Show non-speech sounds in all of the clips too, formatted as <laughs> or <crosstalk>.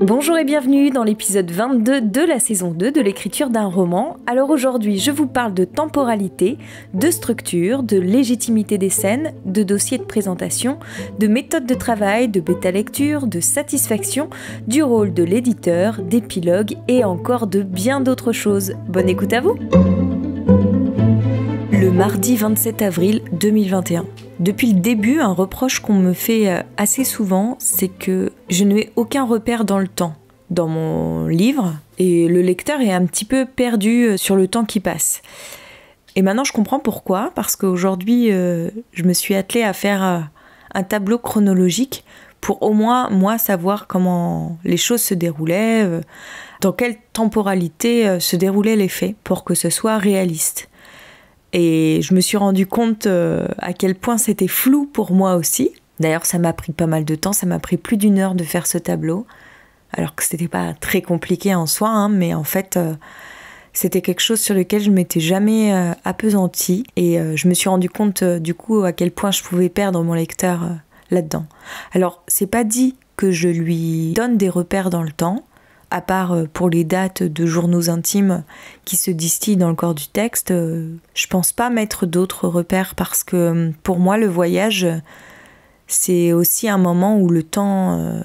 Bonjour et bienvenue dans l'épisode 22 de la saison 2 de l'écriture d'un roman. Alors aujourd'hui, je vous parle de temporalité, de structure, de légitimité des scènes, de dossier de présentation, de méthode de travail, de bêta-lecture, de satisfaction, du rôle de l'éditeur, d'épilogue et encore de bien d'autres choses. Bonne écoute à vous Le mardi 27 avril 2021. Depuis le début, un reproche qu'on me fait euh, assez souvent, c'est que je n'ai aucun repère dans le temps, dans mon livre, et le lecteur est un petit peu perdu euh, sur le temps qui passe. Et maintenant, je comprends pourquoi, parce qu'aujourd'hui, euh, je me suis attelée à faire un tableau chronologique pour au moins, moi, savoir comment les choses se déroulaient, dans quelle temporalité se déroulaient les faits, pour que ce soit réaliste. Et je me suis rendu compte euh, à quel point c'était flou pour moi aussi. D'ailleurs, ça m'a pris pas mal de temps, ça m'a pris plus d'une heure de faire ce tableau. Alors que c'était pas très compliqué en soi, hein, mais en fait, euh, c'était quelque chose sur lequel je m'étais jamais euh, appesanti Et je me suis rendu compte du coup à quel point je pouvais perdre mon lecteur là-dedans. Alors, c'est pas dit que je lui donne des repères dans le temps, à part euh, pour les dates de journaux intimes qui se distillent dans le corps du texte, euh, je pense pas mettre d'autres repères parce que euh, pour moi le voyage c'est aussi un moment où le temps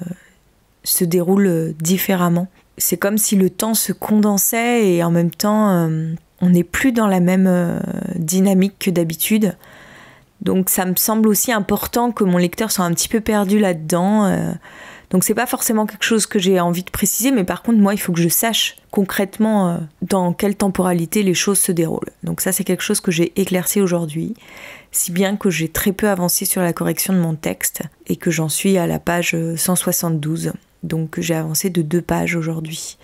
se déroule différemment. C'est comme si le temps se condensait et en même temps on n'est plus dans la même dynamique que d'habitude. Donc ça me semble aussi important que mon lecteur soit un petit peu perdu là-dedans donc c'est pas forcément quelque chose que j'ai envie de préciser, mais par contre moi il faut que je sache concrètement euh, dans quelle temporalité les choses se déroulent. Donc ça c'est quelque chose que j'ai éclairci aujourd'hui, si bien que j'ai très peu avancé sur la correction de mon texte et que j'en suis à la page 172. Euh, Donc j'ai avancé de deux pages aujourd'hui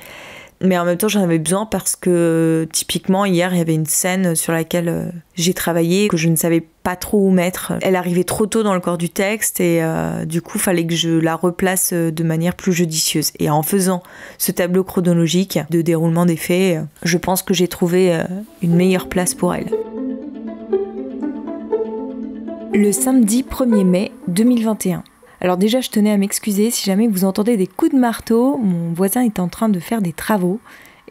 mais en même temps j'en avais besoin parce que typiquement hier il y avait une scène sur laquelle euh, j'ai travaillé que je ne savais pas trop où mettre. Elle arrivait trop tôt dans le corps du texte et euh, du coup fallait que je la replace euh, de manière plus judicieuse. Et en faisant ce tableau chronologique de déroulement des faits, je pense que j'ai trouvé une meilleure place pour elle. Le samedi 1er mai 2021. Alors déjà, je tenais à m'excuser si jamais vous entendez des coups de marteau, mon voisin est en train de faire des travaux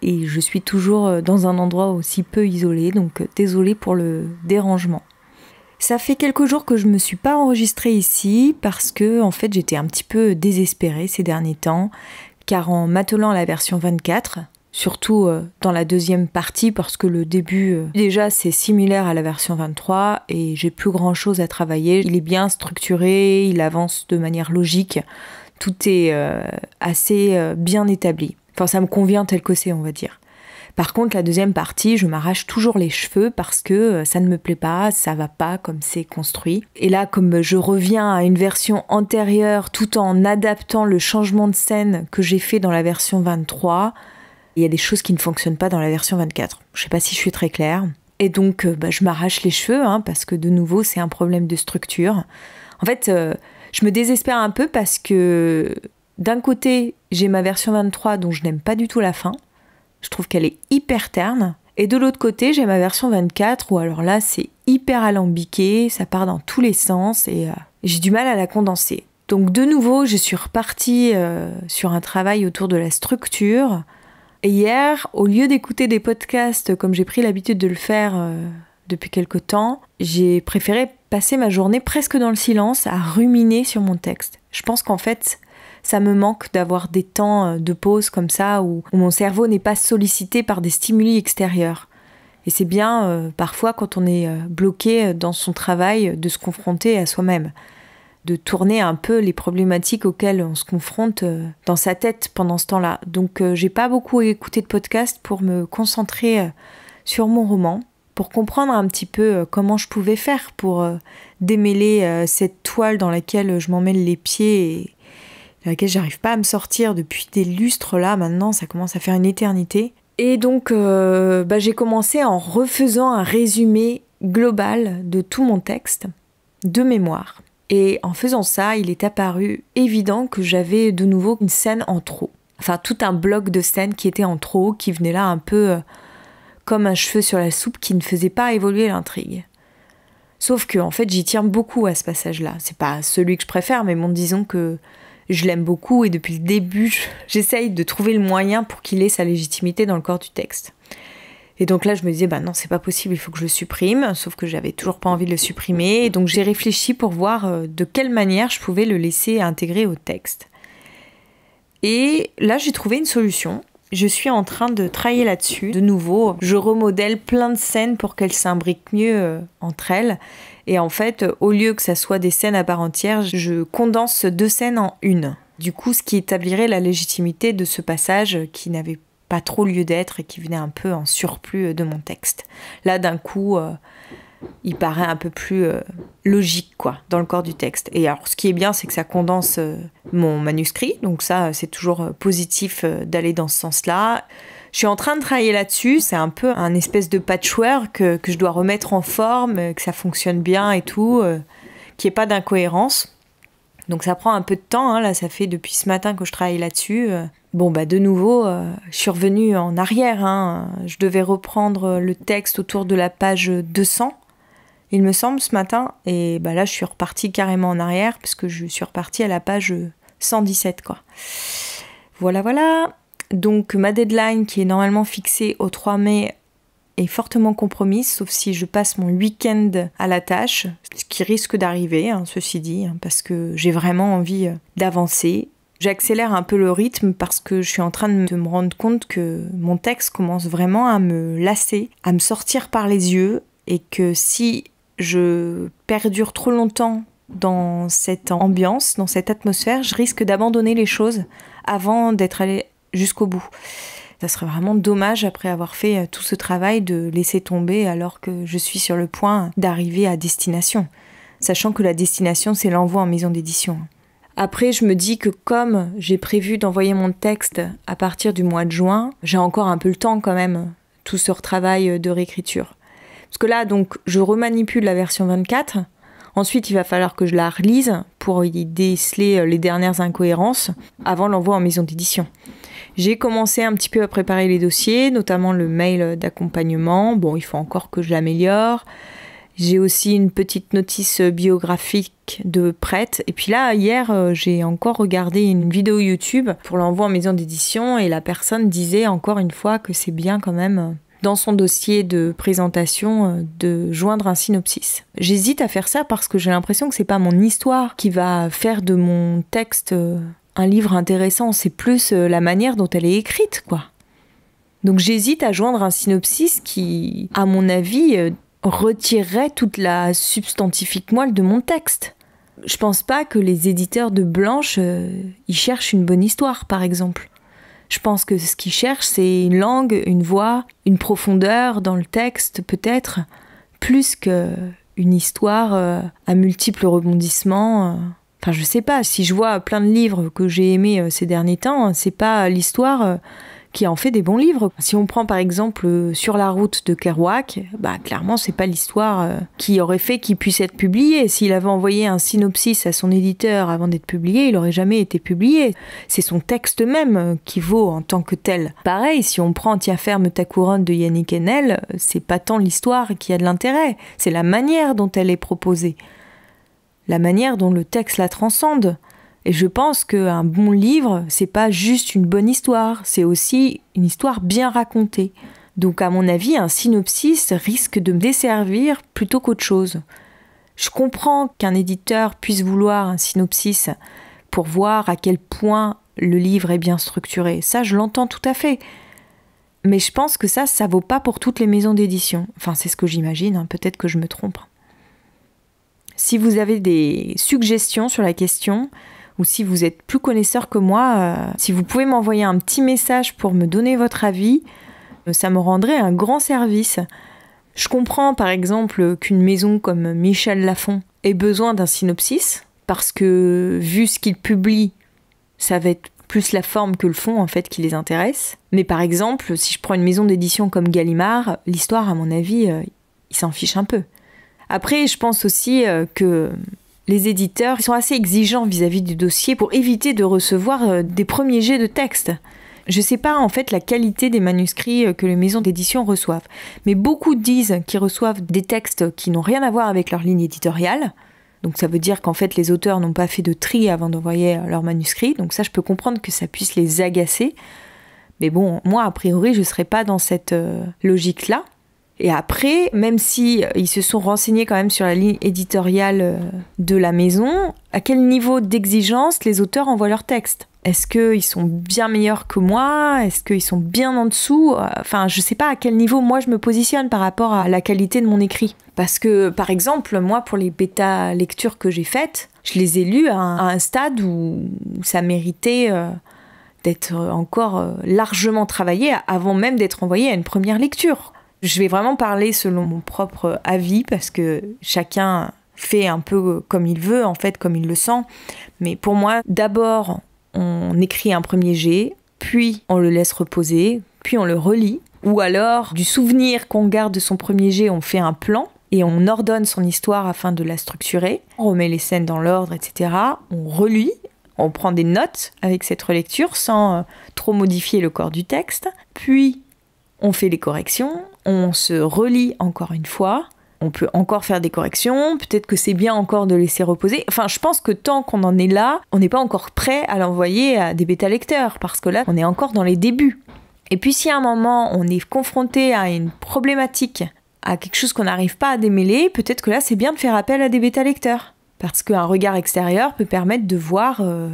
et je suis toujours euh, dans un endroit aussi peu isolé, donc euh, désolé pour le dérangement. Ça fait quelques jours que je ne me suis pas enregistrée ici parce que en fait j'étais un petit peu désespérée ces derniers temps, car en matelant la version 24, surtout euh, dans la deuxième partie parce que le début euh, déjà c'est similaire à la version 23 et j'ai plus grand chose à travailler. Il est bien structuré, il avance de manière logique, tout est euh, assez bien établi. Enfin ça me convient tel que c'est on va dire. Par contre, la deuxième partie, je m'arrache toujours les cheveux parce que ça ne me plaît pas, ça va pas comme c'est construit. Et là, comme je reviens à une version antérieure tout en adaptant le changement de scène que j'ai fait dans la version 23, il y a des choses qui ne fonctionnent pas dans la version 24. Je ne sais pas si je suis très claire. Et donc, euh, bah, je m'arrache les cheveux, hein, parce que de nouveau, c'est un problème de structure. En fait, euh, je me désespère un peu parce que d'un côté, j'ai ma version 23 dont je n'aime pas du tout la fin. Je trouve qu'elle est hyper terne. Et de l'autre côté, j'ai ma version 24 où alors là, c'est hyper alambiqué, ça part dans tous les sens et euh, j'ai du mal à la condenser. Donc de nouveau, je suis repartie sur un travail autour de la structure, Hier, au lieu d'écouter des podcasts comme j'ai pris l'habitude de le faire euh, depuis quelque temps, j'ai préféré passer ma journée presque dans le silence à ruminer sur mon texte. Je pense qu'en fait, ça me manque d'avoir des temps euh, de pause comme ça où, mon cerveau n'est pas sollicité par des stimuli extérieurs. Et c'est bien euh, parfois quand on est bloqué dans son travail de se confronter à soi-même de tourner un peu les problématiques auxquelles on se confronte euh, dans sa tête pendant ce temps-là. Donc euh, j'ai pas beaucoup écouté de podcast pour me concentrer euh, sur mon roman, pour comprendre un petit peu comment je pouvais faire pour démêler cette toile dans laquelle je mêle les pieds et dans laquelle j'arrive pas à me sortir depuis des lustres là maintenant, ça commence à faire une éternité. Et donc bah, j'ai commencé en refaisant un résumé global de tout mon texte de mémoire. Et en faisant ça, il est apparu évident que j'avais de nouveau une scène en trop. Enfin, tout un bloc de scènes qui était en trop, qui venait là un peu euh, comme un cheveu sur la soupe qui ne faisait pas évoluer l'intrigue. Sauf que, en fait, j'y tiens beaucoup à ce passage-là. C'est pas celui que je préfère, mais bon, disons que je l'aime beaucoup et depuis le début, j'essaye de trouver le moyen pour qu'il ait sa légitimité dans le corps du texte. Et donc là, je me disais, bah non, c'est pas possible, il faut que je le supprime, sauf que j'avais toujours pas envie de le supprimer. Et donc j'ai réfléchi pour voir euh, de quelle manière je pouvais le laisser intégrer au texte. Et là, j'ai trouvé une solution. Je suis en train de travailler là-dessus. De nouveau, je remodèle plein de scènes pour qu'elles s'imbriquent mieux euh, entre elles. Et en fait, au lieu que ça soit des scènes à part entière, je condense deux scènes en une. Du coup, ce qui établirait la légitimité de ce passage euh, qui n'avait trop lieu d'être et qui venait un peu en surplus euh, de mon texte. Là, d'un coup, euh, il paraît un peu plus euh, logique, quoi, dans le corps du texte. Et alors, ce qui est bien, c'est que ça condense mon manuscrit, donc ça, c'est toujours positif d'aller dans ce sens-là. Je suis en train de travailler là-dessus, c'est un peu un espèce de patchwork que, je dois remettre en forme, que ça fonctionne bien et tout, qu'il n'y ait pas d'incohérence. Donc ça prend un peu de temps, hein. là ça fait depuis ce matin que je travaille là-dessus. Bon, bah de nouveau, euh, je suis revenue en arrière. Hein. Je devais reprendre le texte autour de la page 200, il me semble, ce matin. Et bah là, je suis repartie carrément en arrière, puisque je suis repartie à la page 117, quoi. Voilà, voilà. Donc, ma deadline, qui est normalement fixée au 3 mai, est fortement compromise, sauf si je passe mon week-end à la tâche, ce qui risque d'arriver, hein, ceci dit, hein, parce que j'ai vraiment envie euh, d'avancer J'accélère un peu le rythme parce que je suis en train de me rendre compte que mon texte commence vraiment à me lasser, à me sortir par les yeux et que si je perdure trop longtemps dans cette ambiance, dans cette atmosphère, je risque d'abandonner les choses avant d'être allé jusqu'au bout. Ça serait vraiment dommage après avoir fait euh, tout ce travail de laisser tomber alors que je suis sur le point d'arriver à destination, sachant que la destination c'est l'envoi en maison d'édition. Après, je me dis que comme j'ai prévu d'envoyer mon texte à partir du mois de juin, j'ai encore un peu le temps quand même, tout ce travail de réécriture. Parce que là, donc, je remanipule la version 24. Ensuite, il va falloir que je la relise pour y déceler euh, les dernières incohérences avant l'envoi en maison d'édition. J'ai commencé un petit peu à préparer les dossiers, notamment le mail d'accompagnement. Bon, il faut encore que je l'améliore. J'ai aussi une petite notice biographique de prête. Et puis là, hier, euh, j'ai encore regardé une vidéo YouTube pour l'envoi en maison d'édition et la personne disait encore une fois que c'est bien quand même euh, dans son dossier de présentation euh, de joindre un synopsis. J'hésite à faire ça parce que j'ai l'impression que c'est pas mon histoire qui va faire de mon texte un livre intéressant, c'est plus la manière dont elle est écrite quoi. Donc j'hésite à joindre un synopsis qui à mon avis retirerait toute la substantifique moelle de mon texte. Je pense pas que les éditeurs de Blanche euh, y cherchent une bonne histoire, par exemple. Je pense que ce qu'ils cherchent, c'est une langue, une voix, une profondeur dans le texte, peut-être, plus qu'une histoire euh, à multiples rebondissements. Euh. Enfin, je sais pas, si je vois plein de livres que j'ai aimés ces derniers temps, c'est pas l'histoire qui en fait des bons livres. Si on prend par exemple euh, Sur la route de Kerouac, bah clairement c'est pas l'histoire euh, qui aurait fait qu'il puisse être publié. S'il avait envoyé un synopsis à son éditeur avant d'être publié, il aurait jamais été publié. C'est son texte même euh, qui vaut en tant que tel. Pareil, si on prend Tiens ferme ta couronne de Yannick Enel, c'est pas tant l'histoire qui a de l'intérêt, c'est la manière dont elle est proposée la manière dont le texte la transcende. Et je pense qu'un bon livre, c'est pas juste une bonne histoire, c'est aussi une histoire bien racontée. Donc, à mon avis, un synopsis risque de me desservir plutôt qu'autre chose. Je comprends qu'un éditeur puisse vouloir un synopsis pour voir à quel point le livre est bien structuré. Ça, je l'entends tout à fait. Mais je pense que ça, ça vaut pas pour toutes les maisons d'édition. Enfin, c'est ce que j'imagine, hein. peut-être que je me trompe. Si vous avez des suggestions sur la question, ou si vous êtes plus connaisseur que moi, euh, si vous pouvez m'envoyer un petit message pour me donner votre avis, euh, ça me rendrait un grand service. Je comprends par exemple qu'une maison comme Michel Lafon ait besoin d'un synopsis, parce que vu ce qu'il publie, ça va être plus la forme que le fond en fait qui les intéresse. Mais par exemple, si je prends une maison d'édition comme Gallimard, l'histoire à mon avis, euh, ils s'en fiche un peu. Après, je pense aussi que les éditeurs sont assez exigeants vis-à-vis du dossier pour éviter de recevoir euh, des premiers jets de texte. Je ne sais pas en fait la qualité des manuscrits euh, que les maisons d'édition reçoivent, mais beaucoup disent qu'ils reçoivent des textes qui n'ont rien à voir avec leur ligne éditoriale. Donc ça veut dire qu'en fait les auteurs n'ont pas fait de tri avant d'envoyer euh, leurs manuscrits. Donc ça je peux comprendre que ça puisse les agacer. Mais bon, moi a priori je ne serais pas dans cette logique-là. Et après, même si euh, ils se sont renseignés quand même sur la ligne éditoriale euh, de la maison, à quel niveau d'exigence les auteurs envoient leurs textes Est-ce qu'ils sont bien meilleurs que moi Est-ce qu'ils sont bien en dessous Enfin, je sais pas à quel niveau moi je me positionne par rapport à la qualité de mon écrit. Parce que, par exemple, moi, pour les bêta lectures que j'ai faites, je les ai lues à un, stade où ça méritait euh, d'être encore largement travaillé avant même d'être envoyé à une première lecture. Je vais vraiment parler selon mon propre avis parce que chacun fait un peu comme il veut, en fait, comme il le sent. Mais pour moi, d'abord, on écrit un premier jet, puis on le laisse reposer, puis on le relit. Ou alors, du souvenir qu'on garde de son premier jet, on fait un plan et on ordonne son histoire afin de la structurer. On remet les scènes dans l'ordre, etc. On relit, on prend des notes avec cette relecture sans euh, trop modifier le corps du texte. Puis, on fait les corrections, on se relit encore une fois, on peut encore faire des corrections, peut-être que c'est bien encore de laisser reposer. Enfin, je pense que tant qu'on en est là, on n'est pas encore prêt à l'envoyer à des bêta-lecteurs, parce que là, on est encore dans les débuts. Et puis si à un moment, on est confronté à une problématique, à quelque chose qu'on n'arrive pas à démêler, peut-être que là, c'est bien de faire appel à des bêta-lecteurs, parce qu'un regard extérieur peut permettre de voir euh,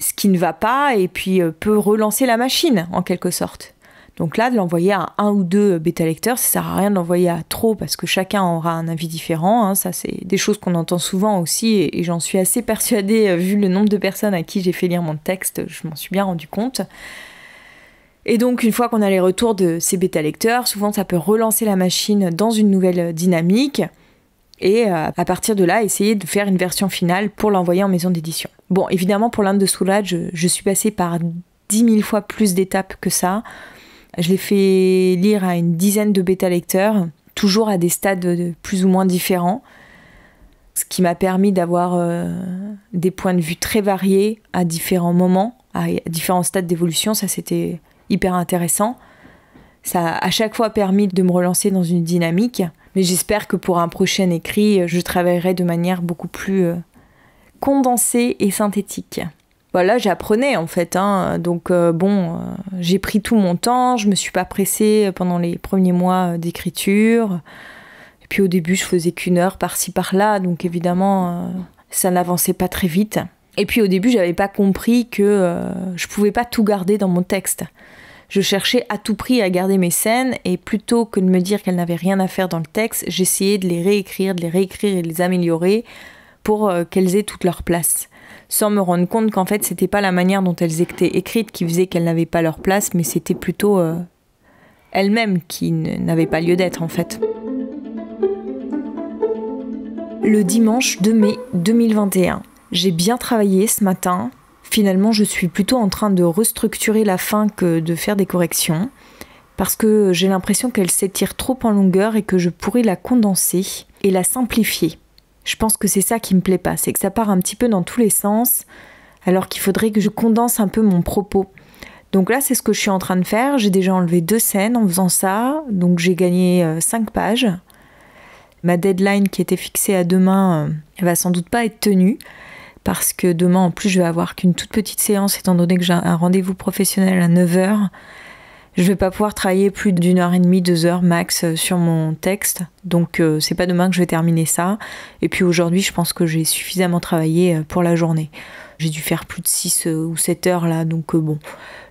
ce qui ne va pas et puis euh, peut relancer la machine, en quelque sorte. Donc là, de l'envoyer à un ou deux bêta lecteurs, ça sert à rien de l'envoyer à trop parce que chacun aura un avis différent. Hein. Ça, c'est des choses qu'on entend souvent aussi et, j'en suis assez persuadée euh, vu le nombre de personnes à qui j'ai fait lire mon texte, je m'en suis bien rendu compte. Et donc, une fois qu'on a les retours de ces bêta lecteurs, souvent ça peut relancer la machine dans une nouvelle dynamique et euh, à partir de là, essayer de faire une version finale pour l'envoyer en maison d'édition. Bon, évidemment, pour l'Inde de Soulage, je, suis passée par dix mille fois plus d'étapes que ça. Je l'ai fait lire à une dizaine de bêta-lecteurs, toujours à des stades plus ou moins différents, ce qui m'a permis d'avoir euh, des points de vue très variés à différents moments, à différents stades d'évolution. Ça, c'était hyper intéressant. Ça a à chaque fois permis de me relancer dans une dynamique, mais j'espère que pour un prochain écrit, je travaillerai de manière beaucoup plus euh, condensée et synthétique voilà, bah, j'apprenais en fait. Hein. Donc euh, bon, euh, j'ai pris tout mon temps, je me suis pas pressée euh, pendant les premiers mois d'écriture. Et puis au début, je faisais qu'une heure par-ci par-là, donc évidemment, ça n'avançait pas très vite. Et puis au début, je j'avais pas compris que je pouvais pas tout garder dans mon texte. Je cherchais à tout prix à garder mes scènes et plutôt que de me dire qu'elles n'avaient rien à faire dans le texte, j'essayais de les réécrire, de les réécrire et de les améliorer pour qu'elles aient toute leur place sans me rendre compte qu'en fait c'était pas la manière dont elles étaient écrites qui faisait qu'elles n'avaient pas leur place, mais c'était plutôt euh, elles-mêmes qui n'avaient pas lieu d'être en fait. Le dimanche 2 mai 2021, j'ai bien travaillé ce matin. Finalement, je suis plutôt en train de restructurer la fin que de faire des corrections parce que j'ai l'impression qu'elle s'étire trop en longueur et que je pourrais la condenser et la simplifier. Je pense que c'est ça qui me plaît pas, c'est que ça part un petit peu dans tous les sens, alors qu'il faudrait que je condense un peu mon propos. Donc là, c'est ce que je suis en train de faire. J'ai déjà enlevé deux scènes en faisant ça, donc j'ai gagné euh, cinq pages. Ma deadline qui était fixée à demain, euh, elle va sans doute pas être tenue, parce que demain, en plus, je vais avoir qu'une toute petite séance, étant donné que j'ai un rendez-vous professionnel à 9h. Je vais pas pouvoir travailler plus d'une heure et demie, deux heures max euh, sur mon texte. Donc euh, c'est pas demain que je vais terminer ça. Et puis aujourd'hui, je pense que j'ai suffisamment travaillé euh, pour la journée. J'ai dû faire plus de 6 ou 7 heures là, donc bon,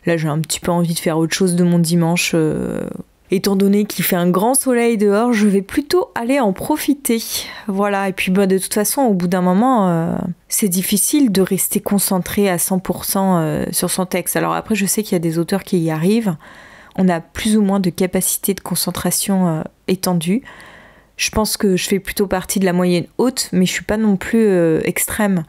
là j'ai un petit peu envie de faire autre chose de mon dimanche. Étant donné qu'il fait un grand soleil dehors, je vais plutôt aller en profiter. Voilà, et puis bah, de toute façon, au bout d'un moment, c'est difficile de rester concentré à 100% sur son texte. Alors après, je sais qu'il y a des auteurs qui y arrivent, on a plus ou moins de capacité de concentration euh, étendue. Je pense que je fais plutôt partie de la moyenne haute, mais je suis pas non plus euh, extrême.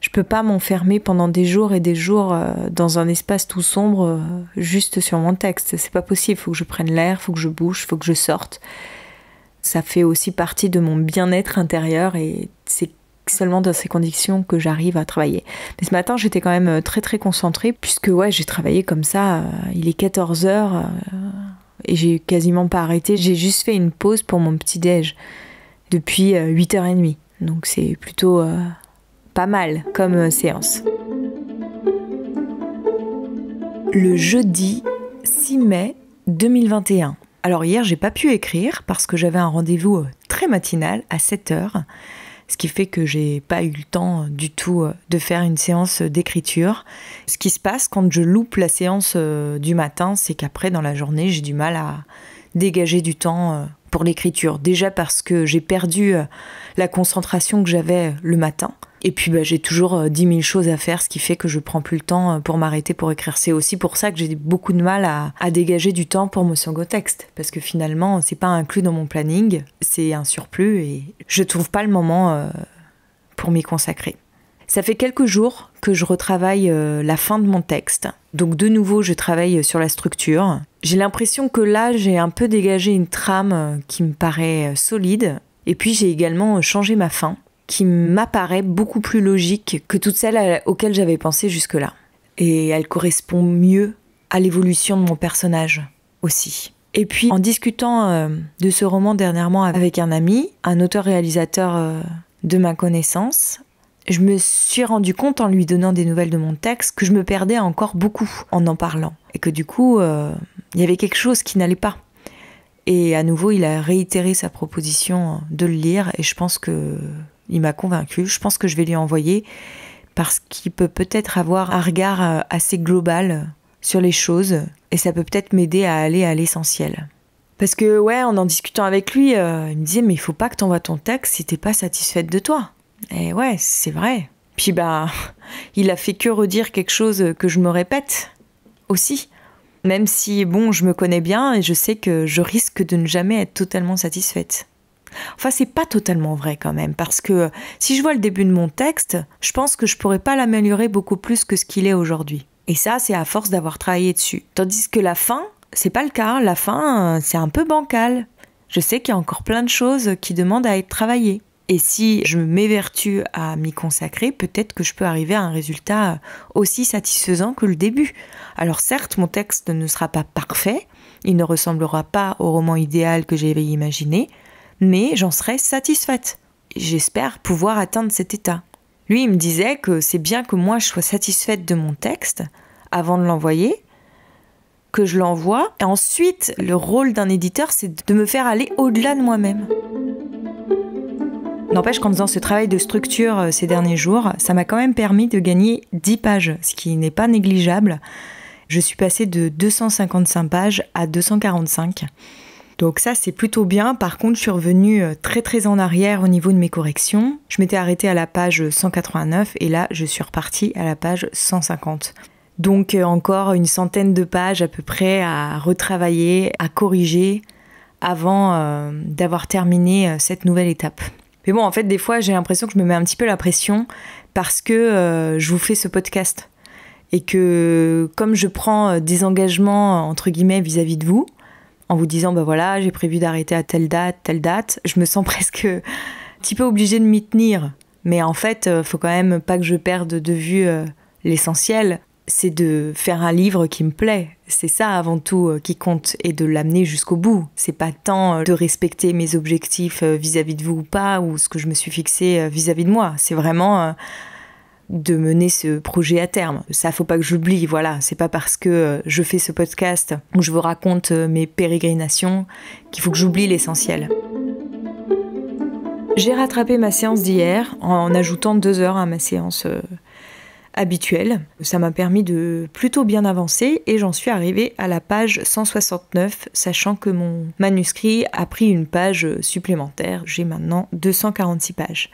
Je peux pas m'enfermer pendant des jours et des jours euh, dans un espace tout sombre juste sur mon texte. C'est pas possible. Il faut que je prenne l'air, il faut que je bouge, il faut que je sorte. Ça fait aussi partie de mon bien-être intérieur et c'est seulement dans ces conditions que j'arrive à travailler. Mais ce matin, j'étais quand même euh, très très concentrée puisque ouais, j'ai travaillé comme ça, euh, il est 14h euh, et j'ai quasiment pas arrêté, j'ai juste fait une pause pour mon petit déj depuis 8h30. Donc c'est plutôt pas mal comme séance. Le jeudi 6 mai 2021. Alors hier, j'ai pas pu écrire parce que j'avais un rendez-vous très matinal à 7h ce qui fait que j'ai pas eu le temps euh, du tout euh, de faire une séance euh, d'écriture. Ce qui se passe quand je loupe la séance du matin, c'est qu'après dans la journée, j'ai du mal à dégager du temps pour l'écriture. Déjà parce que j'ai perdu la concentration que j'avais le matin. Et puis bah, j'ai toujours euh, dix mille choses à faire, ce qui fait que je prends plus le temps euh, pour m'arrêter pour écrire. C'est aussi pour ça que j'ai beaucoup de mal à, dégager du temps pour mon second texte, parce que finalement c'est pas inclus dans mon planning, c'est un surplus et je trouve pas le moment euh, pour m'y consacrer. Ça fait quelques jours que je retravaille la fin de mon texte. Donc de nouveau, je travaille sur la structure. J'ai l'impression que là, j'ai un peu dégagé une trame qui me paraît solide. Et puis j'ai également changé ma fin qui m'apparaît beaucoup plus logique que toutes celles auxquelles j'avais pensé jusque-là. Et elle correspond mieux à l'évolution de mon personnage aussi. Et puis, en discutant euh, de ce roman dernièrement avec un ami, un auteur-réalisateur euh, de ma connaissance, je me suis rendu compte en lui donnant des nouvelles de mon texte que je me perdais encore beaucoup en en parlant. Et que du coup, euh, il y avait quelque chose qui n'allait pas. Et à nouveau, il a réitéré sa proposition de le lire et je pense que il m'a convaincu. Je pense que je vais lui envoyer parce qu'il peut peut-être avoir un regard euh, assez global sur les choses et ça peut peut-être m'aider à aller à l'essentiel. Parce que ouais, en en discutant avec lui, euh, il me disait mais il faut pas que envoies ton texte si t'es pas satisfaite de toi. Et ouais, c'est vrai. Puis bah, <laughs> il a fait que redire quelque chose que je me répète aussi. Même si bon, je me connais bien et je sais que je risque de ne jamais être totalement satisfaite. Enfin, c'est pas totalement vrai quand même, parce que euh, si je vois le début de mon texte, je pense que je pourrais pas l'améliorer beaucoup plus que ce qu'il est aujourd'hui. Et ça, c'est à force d'avoir travaillé dessus. Tandis que la fin, c'est pas le cas. Hein. La fin, euh, c'est un peu bancal. Je sais qu'il y a encore plein de choses qui demandent à être travaillées. Et si je m'évertue à m'y consacrer, peut-être que je peux arriver à un résultat euh, aussi satisfaisant que le début. Alors certes, mon texte ne sera pas parfait, il ne ressemblera pas au roman idéal que j'avais imaginé, mais j'en serais satisfaite. J'espère pouvoir atteindre cet état. Lui, il me disait que c'est bien que moi je sois satisfaite de mon texte avant de l'envoyer, que je l'envoie. Et ensuite, le rôle d'un éditeur, c'est de me faire aller au-delà de moi-même. N'empêche qu'en faisant ce travail de structure euh, ces derniers jours, ça m'a quand même permis de gagner 10 pages, ce qui n'est pas négligeable. Je suis passée de 255 pages à 245. Donc ça, c'est plutôt bien. Par contre, je suis revenue euh, très très en arrière au niveau de mes corrections. Je m'étais arrêtée à la page 189 et là, je suis repartie à la page 150. Donc euh, encore une centaine de pages à peu près à retravailler, à corriger avant euh, d'avoir terminé cette nouvelle étape. Mais bon, en fait, des fois, j'ai l'impression que je me mets un petit peu la pression parce que je vous fais ce podcast. Et que comme je prends des engagements, entre guillemets, vis à -vis de vous, en vous disant bah voilà, j'ai prévu d'arrêter à telle date, telle date. Je me sens <laughs> presque un petit peu obligée de m'y tenir. Mais en fait, euh, faut quand même pas que je perde de vue euh, l'essentiel. C'est de faire un livre qui me plaît. C'est ça avant tout euh, qui compte et de l'amener jusqu'au bout. C'est pas tant de respecter mes objectifs vis-à-vis de vous ou pas ou ce que je me suis fixé vis à -vis de moi. C'est vraiment de mener ce projet à terme. Ça, faut pas que j'oublie, voilà. C'est pas parce que euh, je fais ce podcast où je vous raconte euh, mes pérégrinations qu'il faut que j'oublie l'essentiel. J'ai rattrapé ma séance d'hier en ajoutant deux heures à ma séance euh, habituelle. Ça m'a permis de plutôt bien avancer et j'en suis arrivée à la page 169, sachant que mon manuscrit a pris une page supplémentaire. J'ai maintenant 246 pages.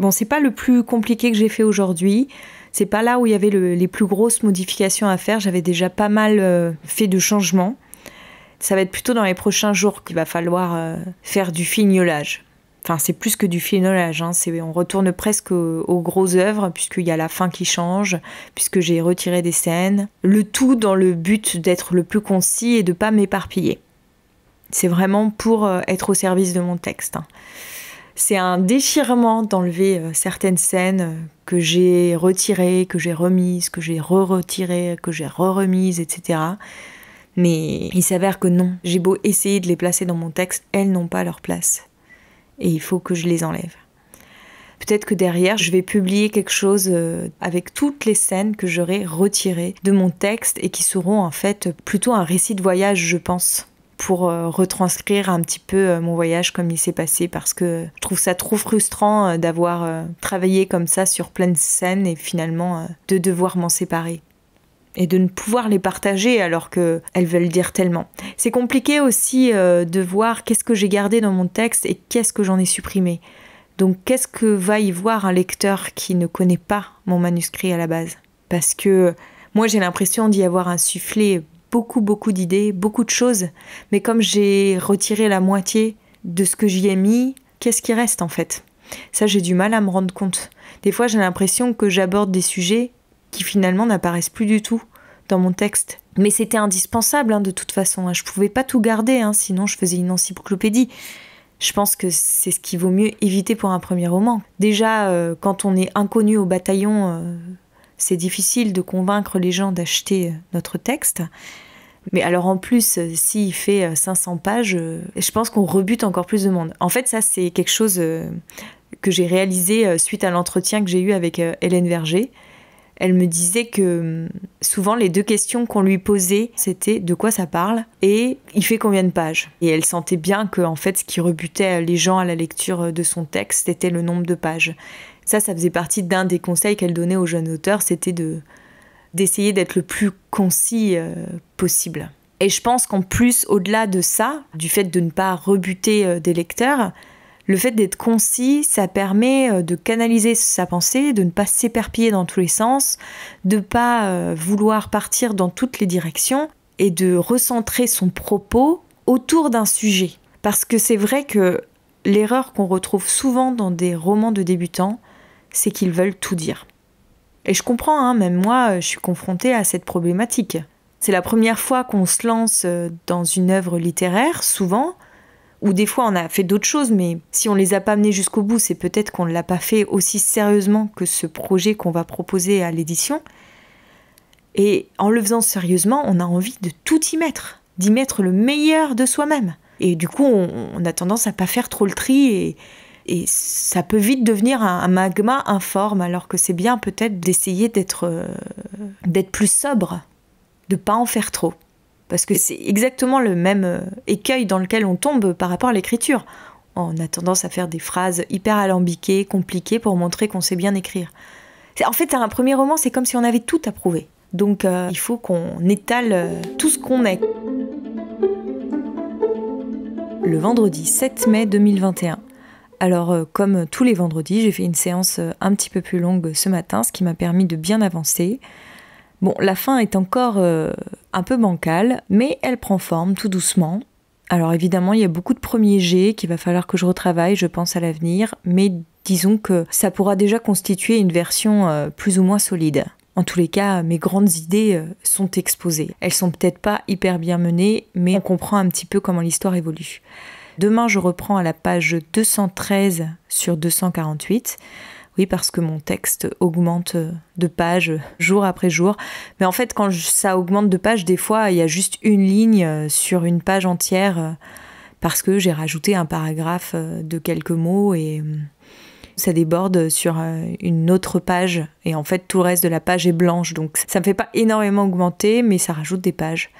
Bon, c'est pas le plus compliqué que j'ai fait aujourd'hui. C'est pas là où il y avait les plus grosses modifications à faire. J'avais déjà pas mal euh, fait de changements. Ça va être plutôt dans les prochains jours qu'il va falloir euh, faire du fignolage. Enfin, c'est plus que du fignolage. Hein. On retourne presque aux, grosses œuvres, puisqu'il y a la fin qui change, puisque j'ai retiré des scènes. Le tout dans le but d'être le plus concis et de pas m'éparpiller. C'est vraiment pour euh, être au service de mon texte. Hein. C'est un déchirement d'enlever euh, certaines scènes euh, que j'ai retirées, que j'ai remises, que j'ai re-retirées, que j'ai re-remises, etc. Mais il s'avère que non. J'ai beau essayer de les placer dans mon texte, elles n'ont pas leur place. Et il faut que je les enlève. Peut-être que derrière, je vais publier quelque chose euh, avec toutes les scènes que j'aurai retirées de mon texte et qui seront en fait plutôt un récit de voyage, je pense pour euh, retranscrire un petit peu euh, mon voyage comme il s'est passé parce que je trouve ça trop frustrant euh, d'avoir travaillé comme ça sur pleine scène et finalement de devoir m'en séparer et de ne pouvoir les partager alors que elles veulent dire tellement. C'est compliqué aussi de voir qu'est-ce que j'ai gardé dans mon texte et qu'est-ce que j'en ai supprimé. Donc qu'est-ce que va y voir un lecteur qui ne connaît pas mon manuscrit à la base Parce que moi j'ai l'impression d'y avoir insufflé beaucoup, beaucoup d'idées, beaucoup de choses, mais comme j'ai retiré la moitié de ce que j'y ai mis, qu'est-ce qui reste en fait Ça, j'ai du mal à me rendre compte. Des fois, j'ai l'impression que j'aborde des sujets qui finalement n'apparaissent plus du tout dans mon texte. Mais c'était indispensable hein, de toute façon. Hein. Je pouvais pas tout garder, hein, sinon je faisais une encyclopédie. Je pense que c'est ce qu'il vaut mieux éviter pour un premier roman. Déjà, euh, quand on est inconnu au bataillon, euh, c'est difficile de convaincre les gens d'acheter euh, notre texte. Mais alors en plus, euh, s'il fait 500 euh, pages, je pense qu'on rebute encore plus de monde. En fait, ça, c'est quelque chose que j'ai réalisé suite à l'entretien que j'ai eu avec Hélène Verger. Elle me disait que souvent les deux questions qu'on lui posait, c'était de quoi ça parle et il fait combien de pages. Et elle sentait bien que en fait, ce qui rebutait les gens à la lecture de son texte, c'était le nombre de pages. Ça, ça faisait partie d'un des conseils qu'elle donnait aux jeunes auteurs, c'était de d'essayer d'être le plus concis euh, possible. Et je pense qu'en plus, au-delà de ça, du fait de ne pas rebuter euh, des lecteurs, le fait d'être concis, ça permet euh, de canaliser sa pensée, de ne pas s'éperpiller dans tous les sens, de ne pas vouloir partir dans toutes les directions et de recentrer son propos autour d'un sujet. Parce que c'est vrai que l'erreur qu'on retrouve souvent dans des romans de débutants, c'est qu'ils veulent tout dire. Et je comprends, hein, même moi, euh, je suis confrontée à cette problématique. C'est la première fois qu'on se lance euh, dans une œuvre littéraire, souvent, ou des fois on a fait d'autres choses, mais si on les a pas amenées jusqu'au bout, c'est peut-être qu'on ne l'a pas fait aussi sérieusement que ce projet qu'on va proposer à l'édition. Et en le faisant sérieusement, on a envie de tout y mettre, d'y mettre le meilleur de soi-même. Et du coup, on, a tendance à pas faire trop le tri et, et ça peut vite devenir un, magma informe, alors que c'est bien peut-être d'essayer euh, d'être plus sobre, de pas en faire trop. Parce que c'est exactement le même euh, écueil dans lequel on tombe par rapport à l'écriture. On a tendance à faire des phrases hyper alambiquées, compliquées pour montrer qu'on sait bien écrire. En fait, un premier roman, c'est comme si on avait tout à prouver. Donc euh, il faut qu'on étale tout ce qu'on est. Le vendredi 7 mai 2021, alors euh, comme tous les vendredis, j'ai fait une séance euh, un petit peu plus longue ce matin, ce qui m'a permis de bien avancer. Bon, la fin est encore euh, un peu bancale, mais elle prend forme tout doucement. Alors évidemment, il y a beaucoup de premiers jets qu'il va falloir que je retravaille, je pense à l'avenir, mais disons que ça pourra déjà constituer une version plus ou moins solide. En tous les cas, mes grandes idées sont exposées. Elles sont peut-être pas hyper bien menées, mais on comprend un petit peu comment l'histoire évolue. Demain, je reprends à la page 213 sur 248. Oui, parce que mon texte augmente de page jour après jour. Mais en fait, quand ça augmente de page, des fois, il y a juste une ligne sur une page entière parce que j'ai rajouté un paragraphe de quelques mots et hum, ça déborde sur euh, une autre page. Et en fait, tout le reste de la page est blanche. Donc, ça ne me fait pas énormément augmenter, mais ça rajoute des pages.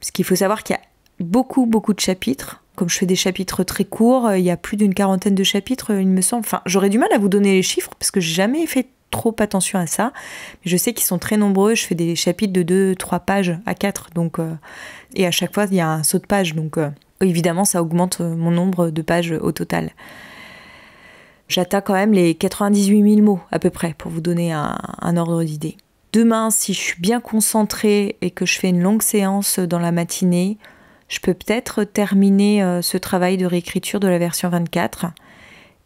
Parce qu'il faut savoir qu'il y a beaucoup, beaucoup de chapitres comme je fais des chapitres très courts, euh, il y a plus d'une quarantaine de chapitres, euh, il me semble. Enfin, j'aurais du mal à vous donner les chiffres parce que j'ai jamais fait trop attention à ça. Mais je sais qu'ils sont très nombreux. Je fais des chapitres de 2, 3 pages à 4. Donc, euh, et à chaque fois, il y a un saut de page. Donc, évidemment, ça augmente mon nombre de pages au total. J'atteins quand même les 98 000 mots à peu près pour vous donner un, un ordre d'idée. Demain, si je suis bien concentrée et que je fais une longue séance dans la matinée, je peux peut-être terminer euh, ce travail de réécriture de la version 24.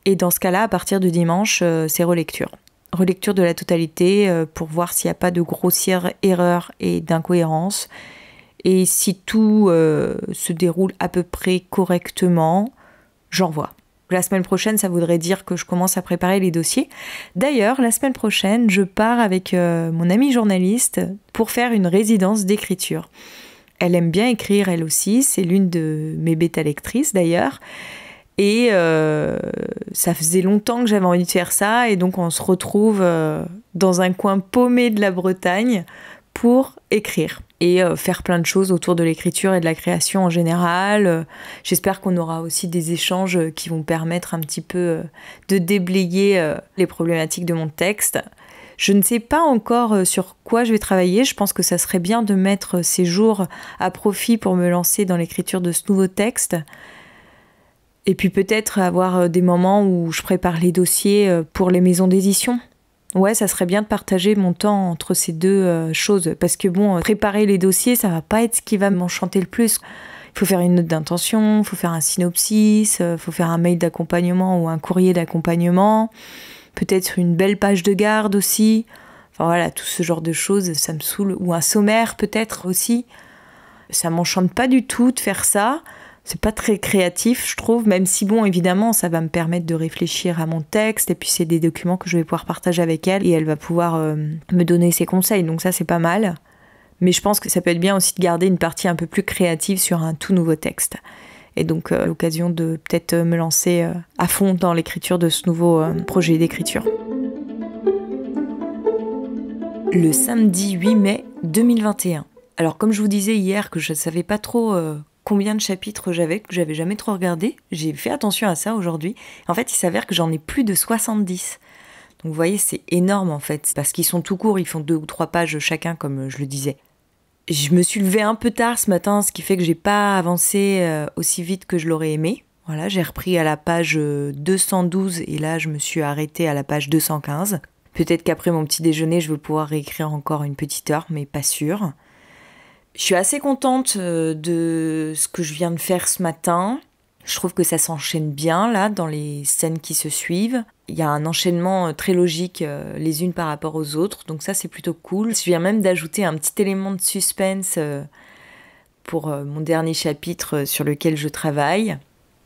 Et dans ce cas-là, à partir de dimanche, euh, c'est relecture. Relecture de la totalité euh, pour voir s'il n'y a pas de grossières erreurs et d'incohérences. Et si tout se déroule à peu près correctement, j'envoie. La semaine prochaine, ça voudrait dire que je commence à préparer les dossiers. D'ailleurs, la semaine prochaine, je pars avec mon ami journaliste pour faire une résidence d'écriture. Elle aime bien écrire elle aussi, c'est l'une de mes bêta lectrices d'ailleurs. Et euh, ça faisait longtemps que j'avais envie de faire ça, et donc on se retrouve euh, dans un coin paumé de la Bretagne pour écrire et euh, faire plein de choses autour de l'écriture et de la création en général. J'espère qu'on aura aussi des échanges qui vont permettre un petit peu de déblayer les problématiques de mon texte. Je ne sais pas encore euh, sur quoi je vais travailler. Je pense que ça serait bien de mettre ces jours à profit pour me lancer dans l'écriture de ce nouveau texte. Et puis peut-être avoir euh, des moments où je prépare les dossiers euh, pour les maisons d'édition. Ouais, ça serait bien de partager mon temps entre ces deux choses. Parce que bon, préparer les dossiers, ça va pas être ce qui va m'enchanter le plus. Il faut faire une note d'intention, il faut faire un synopsis, il faut faire un mail d'accompagnement ou un courrier d'accompagnement peut-être une belle page de garde aussi. Enfin voilà, tout ce genre de choses, ça me saoule. Ou un sommaire peut-être aussi. Ça m'enchante pas du tout de faire ça. C'est pas très créatif, je trouve, même si bon, évidemment, ça va me permettre de réfléchir à mon texte, et puis c'est des documents que je vais pouvoir partager avec elle, et elle va pouvoir euh, me donner ses conseils, donc ça c'est pas mal. Mais je pense que ça peut être bien aussi de garder une partie un peu plus créative sur un tout nouveau texte. Et donc euh, l'occasion de peut-être euh, me lancer euh, à fond dans l'écriture de ce nouveau projet d'écriture. Le samedi 8 mai 2021. Alors comme je vous disais hier que je ne savais pas trop combien de chapitres j'avais, que j'avais jamais trop regardé, j'ai fait attention à ça aujourd'hui. En fait il s'avère que j'en ai plus de 70. Donc vous voyez c'est énorme en fait, parce qu'ils sont tout courts, ils font deux ou trois pages chacun comme je le disais. Je me suis levée un peu tard ce matin, ce qui fait que j'ai pas avancé euh, aussi vite que je l'aurais aimé. Voilà, j'ai repris à la page 212 euh, et là je me suis arrêtée à la page 215. Peut-être qu'après mon petit déjeuner, je vais pouvoir réécrire encore une petite heure, mais pas sûr. Je suis assez contente euh, de ce que je viens de faire ce matin. Je trouve que ça s'enchaîne bien là dans les scènes qui se suivent. Il y a un enchaînement euh, très logique euh, les unes par rapport aux autres, donc ça c'est plutôt cool. Je viens même d'ajouter un petit élément de suspense euh, pour mon dernier chapitre sur lequel je travaille.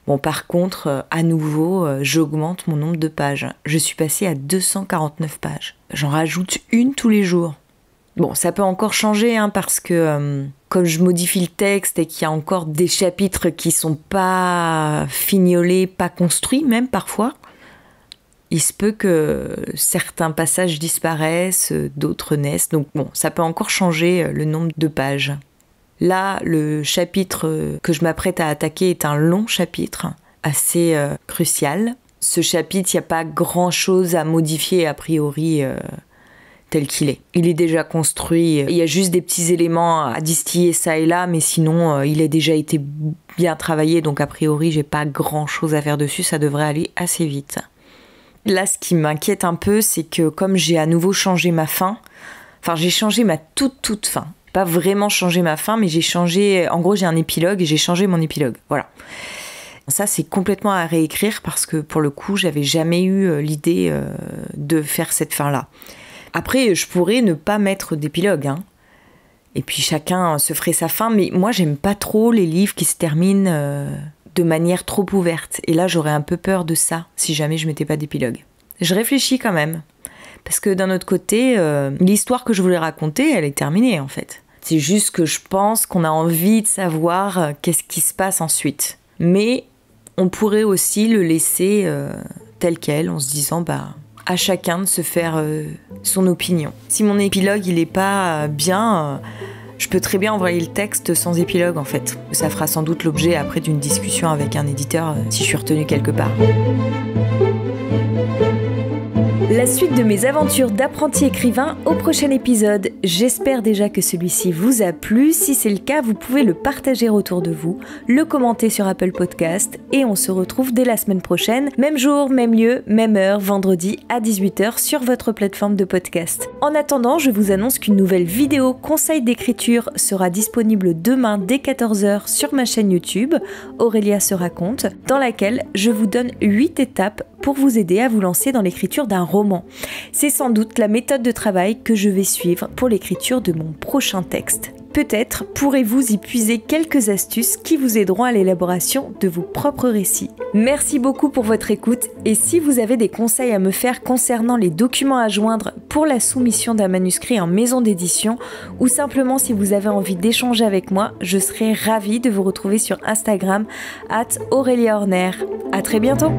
Bon par contre, à nouveau, j'augmente mon nombre de pages. Je suis passée à 249 pages. J'en rajoute une tous les jours. Bon, ça peut encore changer hein, parce que comme je modifie le texte et qu'il y a encore des chapitres qui sont pas fignolés, pas construits même parfois, il se peut que certains passages disparaissent, d'autres naissent. Donc bon, ça peut encore changer euh, le nombre de pages. Là, le chapitre euh, que je m'apprête à attaquer est un long chapitre, assez euh, crucial. Ce chapitre, il n'y a pas grand-chose à modifier a priori tel qu'il est. Il est déjà construit, il y a juste des petits éléments à distiller ça et là, mais sinon euh, il a déjà été bien travaillé, donc a priori j'ai pas grand chose à faire dessus, ça devrait aller assez vite. Là ce qui m'inquiète un peu, c'est que comme j'ai à nouveau changé ma fin, enfin j'ai changé ma toute toute fin, pas vraiment changé ma fin, mais j'ai changé, en gros j'ai un épilogue et j'ai changé mon épilogue, voilà. Ça, c'est complètement à réécrire parce que pour le coup, j'avais jamais eu euh, l'idée euh, de faire cette fin-là. Après, je pourrais ne pas mettre d'épilogue. Hein. Et puis chacun se ferait sa fin, mais moi j'aime pas trop les livres qui se terminent euh, de manière trop ouverte. Et là j'aurais un peu peur de ça si jamais je mettais pas d'épilogue. Je réfléchis quand même. Parce que d'un autre côté, euh, l'histoire que je voulais raconter, elle est terminée en fait. C'est juste que je pense qu'on a envie de savoir euh, qu'est-ce qui se passe ensuite. Mais on pourrait aussi le laisser tel quel en se disant bah à chacun de se faire euh, son opinion. Si mon épilogue il est pas euh, bien, euh, je peux très bien envoyer le texte sans épilogue en fait. Ça fera sans doute l'objet après d'une discussion avec un éditeur si je suis retenu quelque part. La suite de mes aventures d'apprenti écrivain au prochain épisode. J'espère déjà que celui-ci vous a plu. Si c'est le cas, vous pouvez le partager autour de vous, le commenter sur Apple Podcast et on se retrouve dès la semaine prochaine, même jour, même lieu, même heure, vendredi à 18h sur votre plateforme de podcast. En attendant, je vous annonce qu'une nouvelle vidéo conseil d'écriture sera disponible demain dès 14h sur ma chaîne YouTube Aurélia se raconte dans laquelle je vous donne 8 étapes pour vous aider à vous lancer dans l'écriture d'un c'est sans doute la méthode de travail que je vais suivre pour l'écriture de mon prochain texte. Peut-être pourrez-vous y puiser quelques astuces qui vous aideront à l'élaboration de vos propres récits. Merci beaucoup pour votre écoute et si vous avez des conseils à me faire concernant les documents à joindre pour la soumission d'un manuscrit en maison d'édition ou simplement si vous avez envie d'échanger avec moi, je serai ravie de vous retrouver sur Instagram at Horner. À très bientôt!